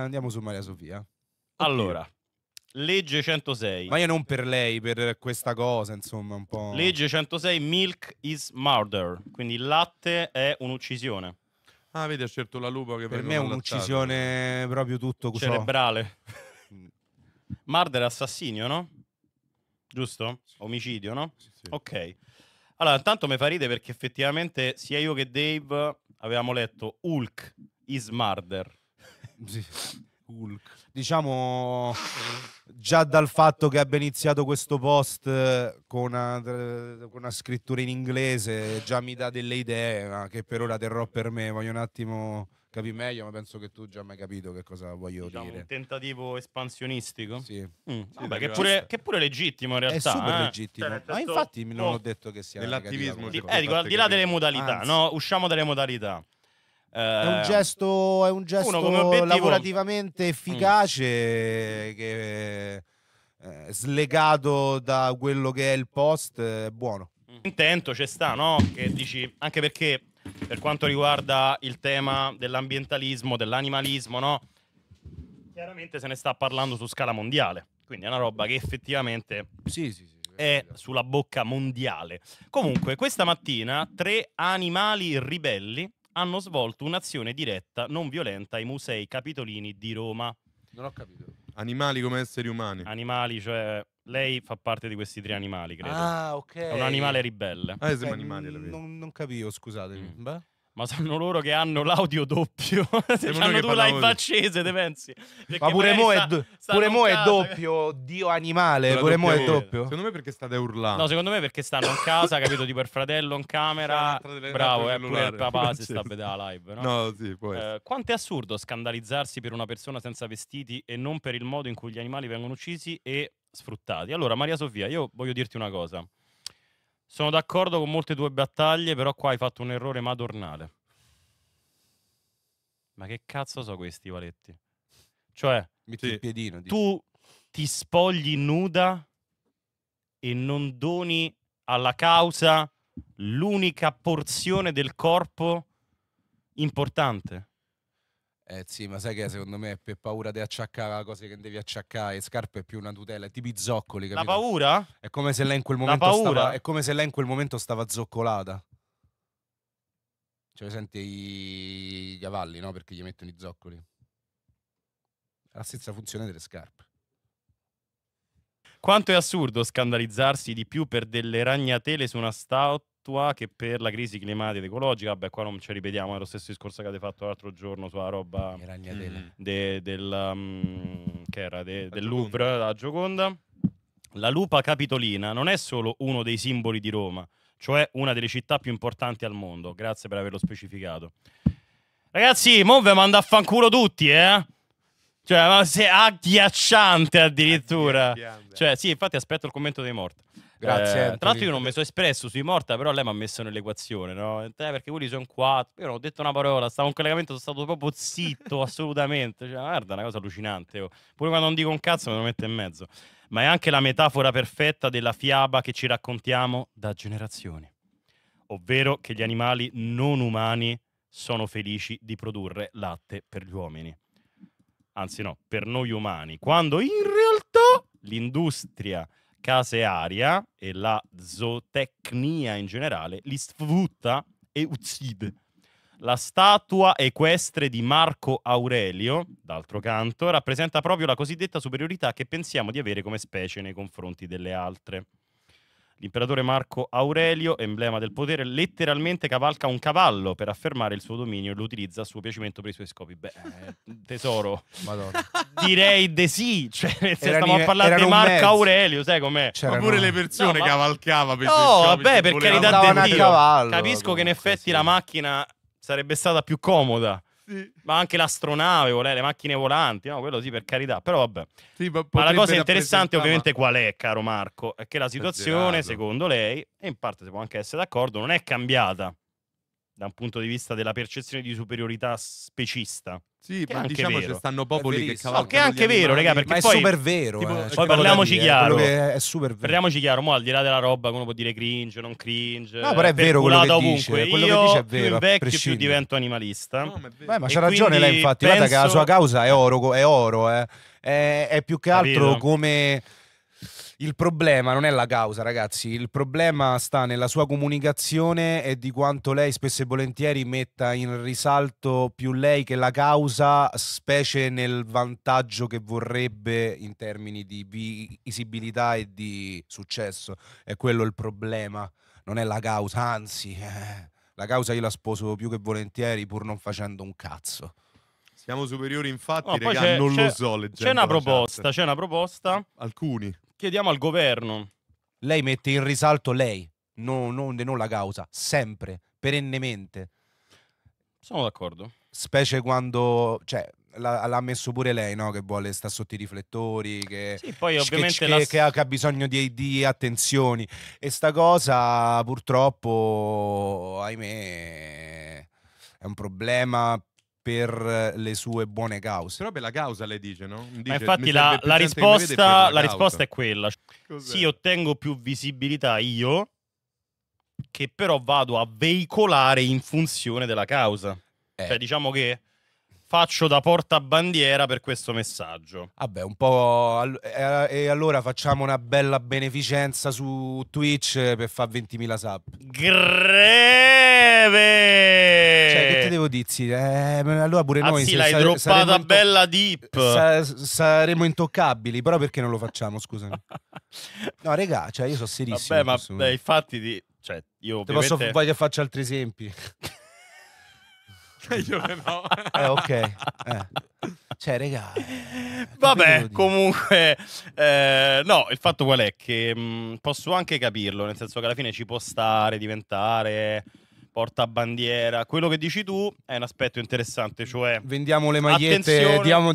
Andiamo su Maria Sofia. Allora, legge 106. Ma io non per lei, per questa cosa, insomma, un po'. Legge 106, milk is murder. Quindi il latte è un'uccisione. Ah, vedi, ha scelto la lupa che Per me è un'uccisione proprio tutto così. Cerebrale. Mm. murder assassino, no? Giusto? Omicidio, no? Sì. Ok. Allora, intanto mi fa ride perché effettivamente sia io che Dave avevamo letto Hulk is murder. Hulk. Diciamo già dal fatto che abbia iniziato questo post eh, con una, eh, con una scrittura in inglese già mi dà delle idee che per ora terrò per me. Voglio un attimo capire meglio, ma penso che tu già mai capito che cosa voglio diciamo, dire. Un tentativo espansionistico? Sì. Mm. Vabbè, che, pure, che pure è legittimo in realtà. È super eh? legittimo. Cioè, ma infatti non oh, ho detto che sia... Dell'attivismo. Eh, dico, al di là delle modalità, Anzi. no? Usciamo dalle modalità è un ehm, gesto, è un gesto lavorativamente efficace mm. che eh, slegato da quello che è il post è buono. Mm. Intento c'è sta, no? Che dici, anche perché per quanto riguarda il tema dell'ambientalismo, dell'animalismo, no? Chiaramente se ne sta parlando su scala mondiale, quindi è una roba che effettivamente sì, sì, sì, è sulla bocca mondiale. Comunque, questa mattina tre animali ribelli hanno svolto un'azione diretta non violenta ai musei capitolini di Roma. Non ho capito. Animali come esseri umani. Animali, cioè lei fa parte di questi tre animali, credo. Ah, ok. È un animale ribelle. Ah, eh, siamo animali, non, non capivo, scusatemi. Mm. Beh. Ma sono loro che hanno l'audio doppio. Se hanno tu live accese, te pensi? Perché ma pure mo, sta, do- sta pure mo è doppio, dio animale. Pure mo è doppio. Secondo me perché state urlando. No, secondo me perché stanno in casa, capito? Tipo il fratello in camera. Bravo, eh, pure il papà si sta a vedere la live, no? No, sì, poi. Eh, quanto è assurdo scandalizzarsi per una persona senza vestiti e non per il modo in cui gli animali vengono uccisi e sfruttati. Allora, Maria Sofia, io voglio dirti una cosa. Sono d'accordo con molte tue battaglie, però qua hai fatto un errore madornale. Ma che cazzo sono questi valetti? Cioè, Metti il piedino, tu ti spogli nuda e non doni alla causa l'unica porzione del corpo importante. Eh sì, ma sai che secondo me è per paura di acciaccare cosa che devi acciaccare, scarpe è più una tutela, è tipo i zoccoli, capito? La paura? È come se lei in quel momento stava, è come se lei in quel momento stava zoccolata. Cioè, senti i... i cavalli, no? Perché gli mettono i zoccoli. la stessa funzione delle scarpe. Quanto è assurdo scandalizzarsi di più per delle ragnatele su una stout attua che per la crisi climatica ed ecologica, beh qua non ci ripetiamo, è lo stesso discorso che avete fatto l'altro giorno sulla roba mm. de, del, um, che era, de, del Louvre, la Gioconda. La lupa capitolina non è solo uno dei simboli di Roma, cioè una delle città più importanti al mondo. Grazie per averlo specificato. Ragazzi, mo ve manda a fanculo tutti, eh? Cioè, ma se agghiacciante addirittura. Cioè, sì, infatti aspetto il commento dei morti. Grazie. Eh, tra l'altro io non mi sono espresso sui morta, però lei mi ha messo nell'equazione, no? Eh, perché quelli sono qua, io non ho detto una parola, stavo in collegamento, sono stato proprio zitto, assolutamente. Cioè, guarda, una cosa allucinante. Oh. Pure quando non dico un cazzo me lo metto in mezzo. Ma è anche la metafora perfetta della fiaba che ci raccontiamo da generazioni. Ovvero che gli animali non umani sono felici di produrre latte per gli uomini. Anzi no, per noi umani. Quando in realtà l'industria case aria e la zootecnia in generale li sfrutta e uccide. La statua equestre di Marco Aurelio, d'altro canto, rappresenta proprio la cosiddetta superiorità che pensiamo di avere come specie nei confronti delle altre. L'imperatore Marco Aurelio, emblema del potere, letteralmente cavalca un cavallo per affermare il suo dominio e lo utilizza a suo piacimento per i suoi scopi. Beh, eh, tesoro, Madonna. direi de sì. Cioè, se stiamo a parlare di Marco mezzo. Aurelio, sai com'è? C'era Oppure no. le persone no, ma... cavalcava per No, vabbè, per carità di Dio. Cavallo, Capisco che in effetti sì. la macchina sarebbe stata più comoda sì. ma anche l'astronave, volere, le macchine volanti, no? quello sì, per carità, però vabbè. Sì, ma, ma, la cosa interessante ovviamente qual è, caro Marco, è che la situazione, secondo lei, e in parte si può anche essere d'accordo, non è cambiata da un punto di vista della percezione di superiorità specista. Sì, ma diciamo vero. ci stanno popoli che cavalcano. No, che è anche vero, raga, perché ma poi, è super vero. Tipo, eh, cioè, poi parliamoci eh, chiaro. È, è super vero. Parliamoci chiaro, mo al di là della roba, uno può dire cringe, non cringe. No, però è vero quello che ovunque. dice. Quello Io, che dice è vero. Più invecchio, più divento animalista. No, ma, Beh, ma c'ha ragione lei, infatti. Penso... Guarda che la sua causa è oro, è oro, eh. è, è più che altro Capito. come il problema non è la causa, ragazzi. Il problema sta nella sua comunicazione e di quanto lei spesso e volentieri metta in risalto più lei che la causa, specie nel vantaggio che vorrebbe in termini di visibilità e di successo. È quello il problema, non è la causa, anzi. Eh. La causa io la sposo più che volentieri pur non facendo un cazzo. Siamo superiori infatti, no, regà, non lo so C'è una proposta, c'è una proposta. Alcuni chiediamo al governo. Lei mette in risalto lei, non, non, non la causa, sempre, perennemente. Sono d'accordo. Specie quando, cioè, l'ha, l'ha messo pure lei, no? Che vuole stare sotto i riflettori, che, sì, poi ovviamente che, la... che, ha, che ha, bisogno di, di, attenzioni. E sta cosa purtroppo, ahimè, è un problema per eh, le sue buone cause. Però per la causa lei dice, no? Dice, Ma infatti la, la, risposta, la risposta, è quella. Cos'è? Sì, ottengo più visibilità io, che però vado a veicolare in funzione della causa. Eh. Cioè diciamo che faccio da portabandiera per questo messaggio. Vabbè, un po'. e allora facciamo una bella beneficenza su Twitch per far 20.000 sub. Greve! devo dirsi, eh, allora pure ah, noi... Sì, l'hai droppata bella deep. Sa- saremo intoccabili, però perché non lo facciamo, scusami? No, regà, cioè io so serissimo. Vabbè, ma beh, infatti, di, cioè, io... Ovviamente... Posso, voglio che faccia altri esempi. io no. Eh, ok. Eh. Cioè, regà. Eh, Vabbè, comunque, eh, no, il fatto qual è che mh, mm, posso anche capirlo, nel senso che alla fine ci può stare, diventare portabandiera. Quello che dici tu è un aspetto interessante, cioè vendiamo le magliette, diamo,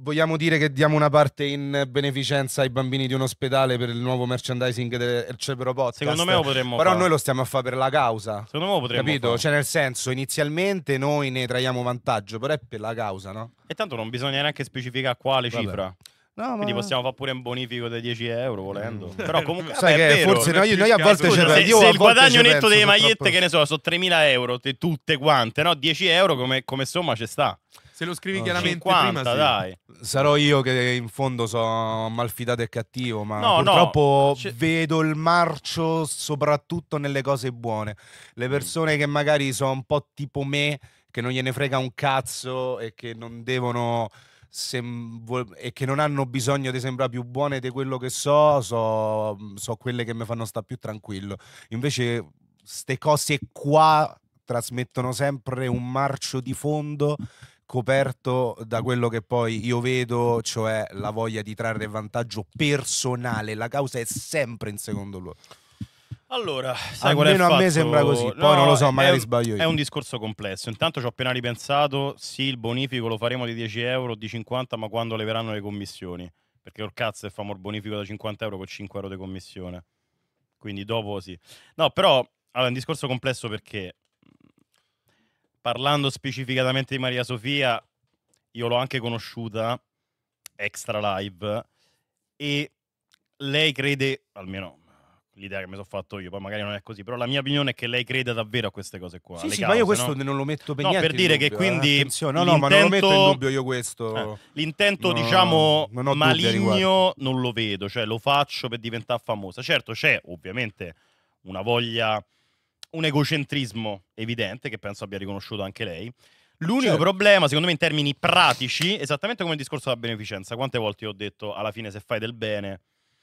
vogliamo dire che diamo una parte in beneficenza ai bambini di un ospedale per il nuovo merchandising del Cerbero Podcast. Secondo me lo potremmo Però fare. noi lo stiamo a fare per la causa. Secondo me lo potremmo Capito? Fare. Cioè nel senso, inizialmente noi ne traiamo vantaggio, però è per la causa, no? E tanto non bisogna neanche specificare quale Vabbè. cifra. No, Quindi ma... possiamo fare pure un bonifico dei 10 euro mm. volendo. Mm. Però comunque Sai vabbè, che vero, forse noi, noi a volte Scusa, ce se, se il guadagno netto delle magliette, che ne so, sono 3.000 euro, tutte quante, no? 10 euro come, come somma ci sta. Se lo scrivi no, ah. chiaramente 50, prima, dai. Sarò io che in fondo sono malfidato e cattivo, ma no, purtroppo no, ah, vedo il marcio soprattutto nelle cose buone. Le persone mm. che magari sono un po' tipo me, che non gliene frega un cazzo e che non devono e che non hanno bisogno di sembrare più buone di quello che so, so, mm, so quelle che mi fanno stare più tranquillo. Invece queste cose qua trasmettono sempre un marcio di fondo coperto da quello che poi io vedo, cioè la voglia di trarre vantaggio personale. La causa è sempre in secondo luogo. Allora, sai Almeno qual a me sembra così, poi non lo so, magari un, sbaglio io. È un discorso complesso. Intanto ci ho appena ripensato, sì, il bonifico lo faremo di 10 euro, di 50, ma quando leveranno le commissioni? Perché il cazzo famo il bonifico da 50 euro con 5 euro di commissione. Quindi dopo sì. No, però allora, è un discorso complesso perché parlando specificatamente di Maria Sofia, io l'ho anche conosciuta extra live e lei crede, almeno l'idea che mi sono fatto io, poi magari non è così, però la mia opinione è che lei creda davvero a queste cose qua. Sì, sì cause, ma io questo no? non lo metto per no, niente. per dire dubbio, che eh, quindi. Eh, no, no, ma non lo metto in dubbio io questo. Eh, l'intento, no, diciamo, non maligno non lo vedo, cioè lo faccio per diventare famosa. Certo, c'è ovviamente una voglia, un egocentrismo evidente che penso abbia riconosciuto anche lei. L'unico certo. problema, secondo me, in termini pratici, esattamente come il discorso della beneficenza, quante volte ho detto alla fine se fai del bene,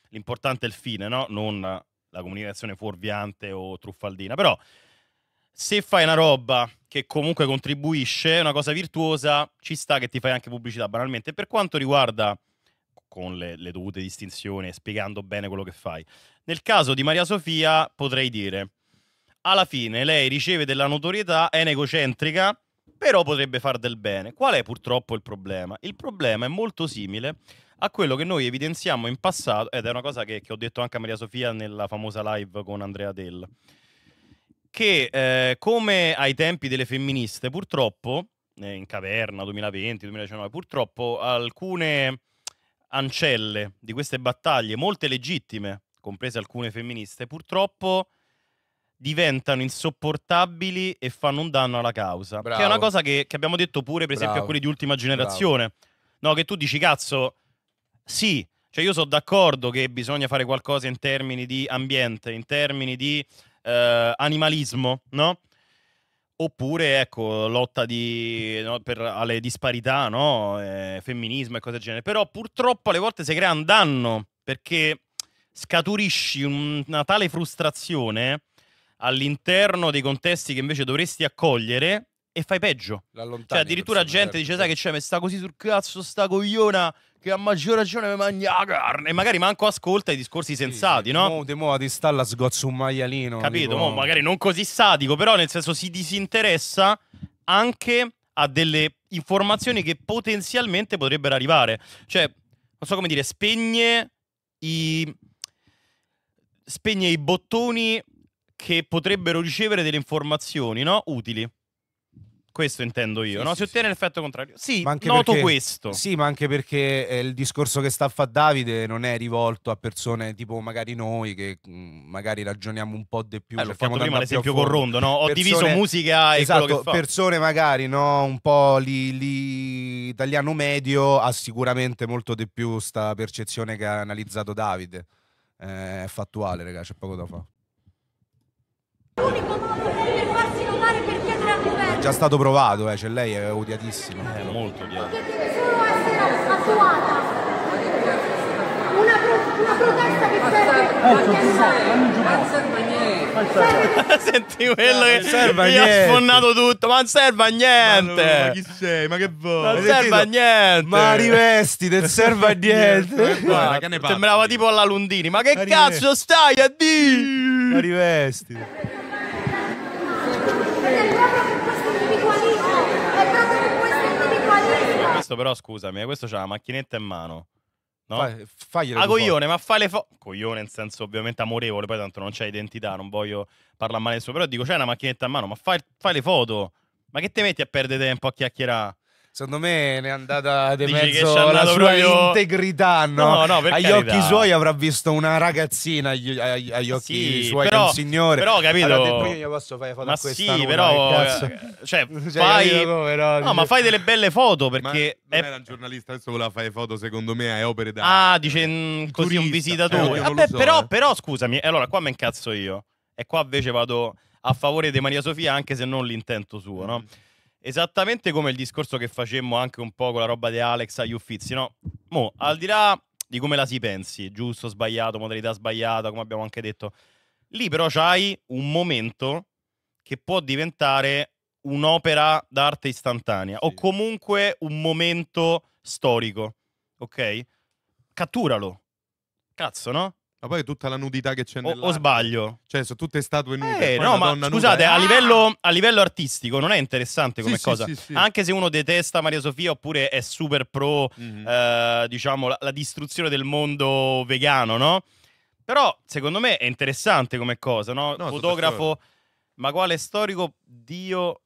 l'importante è il fine, no? Non la comunicazione fuorviante o truffaldina, però se fai una roba che comunque contribuisce, una cosa virtuosa, ci sta che ti fai anche pubblicità banalmente. Per quanto riguarda, con le, le dovute distinzioni spiegando bene quello che fai, nel caso di Maria Sofia potrei dire, alla fine lei riceve della notorietà, è negocentrica, però potrebbe far del bene. Qual è purtroppo il problema? Il problema è molto simile a quello che noi evidenziamo in passato, ed è una cosa che, che ho detto anche a Maria Sofia nella famosa live con Andrea Dell, che eh, come ai tempi delle femministe, purtroppo, eh, in caverna 2020-2019, purtroppo alcune ancelle di queste battaglie, molte legittime, comprese alcune femministe, purtroppo diventano insopportabili e fanno un danno alla causa. Bravo. Che è una cosa che, che abbiamo detto pure, per Bravo. esempio, a quelli di ultima generazione. Bravo. No, che tu dici, cazzo, sì, cioè io sono d'accordo che bisogna fare qualcosa in termini di ambiente, in termini di eh, animalismo, no? Oppure, ecco, lotta di, no, per, alle disparità, no? eh, femminismo e cose del genere. Però purtroppo alle volte si crea un danno perché scaturisci una tale frustrazione all'interno dei contesti che invece dovresti accogliere e fai peggio. Cioè, addirittura gente dice, sai che c'è, mi sta così sul cazzo, sta cogliona, che a maggior ragione mangia la carne. E magari manco ascolta i discorsi sì, sensati, sì, no? Mo, de mo a distalla sgozzo un maialino. Capito? Mo, magari non così sadico, però nel senso si disinteressa anche a delle informazioni che potenzialmente potrebbero arrivare. Cioè, non so come dire, spegne i, spegne i bottoni che potrebbero ricevere delle informazioni, no? Utili. Questo intendo io, sì, no? sì, si ottiene sì. l'effetto contrario. Sì, noto perché, questo. Sì, ma anche perché eh, il discorso che sta a fare Davide non è rivolto a persone tipo magari noi che mm, magari ragioniamo un po' di più. Eh, l'ho fatto prima l'esempio con Rondo, no? Ho persone, diviso musica e esatto, persone magari no? un po' l'italiano medio ha sicuramente molto di più sta percezione che ha analizzato Davide. Eh, è fattuale, ragazzi, c'è poco da fare. già stato provato, eh, cioè lei è odiatissima. È eh, molto odiata. Perché deve solo essere attuata. Una, pro- una protesta che serve. Senti quello che serve gli ha sfonnato tutto, ma non serve a niente. Ma, no, ma chi sei? Ma che vuoi? Non serve a niente. Ma rivesti, non serve a niente. Guarda, che ne Sembrava tipo alla Lundini, ma che ma cazzo stai a dire? Ma rivesti. questo però, scusami, eh, questo c'ha la macchinetta in mano. No? Fai, fagliele ah, coglione, ma fai le foto. Coglione, in senso ovviamente amorevole, poi tanto non c'è identità, non voglio parlare male di suo. Però dico, c'è una macchinetta in mano, ma fai, fai le foto. Ma che ti metti a perdere tempo a chiacchierare? secondo me ne è andata di mezzo la sua proprio... integrità no? No, no, agli occhi suoi avrà visto una ragazzina agli, agli, agli occhi sì, suoi però, un signore però capito allora, io posso fare foto ma a questa sì, luna, però eh, eh, cioè, cioè, fai come, no, ma fai delle belle foto perché ma non è... era un giornalista adesso voleva fare foto secondo me a opere d'arte. ah dice mh, mm, così turista. un visitatore eh, vabbè ah, so, però, eh. però scusami eh, allora qua mi incazzo io e qua invece vado a favore di Maria Sofia anche se non l'intento suo no? Mm. Esattamente come il discorso che facemmo anche un po' con la roba di Alex agli Uffizi, no? Mo, al di là di come la si pensi, giusto, sbagliato, modalità sbagliata, come abbiamo anche detto, lì però c'hai un momento che può diventare un'opera d'arte istantanea sì. o comunque un momento storico, ok? Catturalo. Cazzo, no? Ma poi tutta la nudità che c'è o, nell'arte. O sbaglio? Cioè, sono tutte statue nude. Eh, no, ma scusate, nuda... a, livello, a, livello, artistico non è interessante come sì, cosa. Sì, sì, Anche se uno detesta Maria Sofia oppure è super pro, mm-hmm. eh, diciamo, la, la, distruzione del mondo vegano, no? Però, secondo me, è interessante come cosa, no? no Fotografo, ma quale storico dio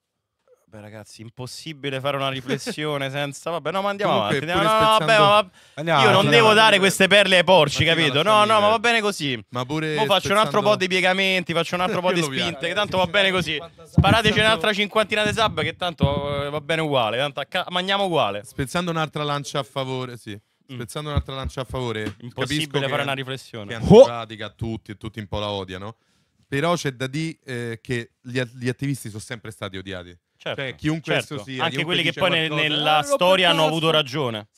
Beh, ragazzi, impossibile fare una riflessione senza. Vabbè, no, ma andiamo Comunque, avanti. No, no, spezzando... vabbè, ma andiamo, io non andiamo, devo andiamo. dare queste perle ai porci, capito? No, no, ma va bene così. Ma pure. Mo faccio spezzando... un altro po' di piegamenti, faccio un altro po' di spinte. Che tanto va bene così. Sparateci un'altra cinquantina di sub, che tanto eh, va bene uguale. Tanto acca... mangiamo uguale. Spezzando un'altra lancia a favore, sì. Mm. Spezzando mm. un'altra lancia a favore. Impossibile fare una riflessione. Che oh. pratica tutti e tutti un po' la odiano. Però c'è da dire eh, che gli, gli attivisti sono sempre stati odiati. Certo, cioè, chiunque certo. esso sia. Anche quelli che poi nella storia hanno avuto ragione.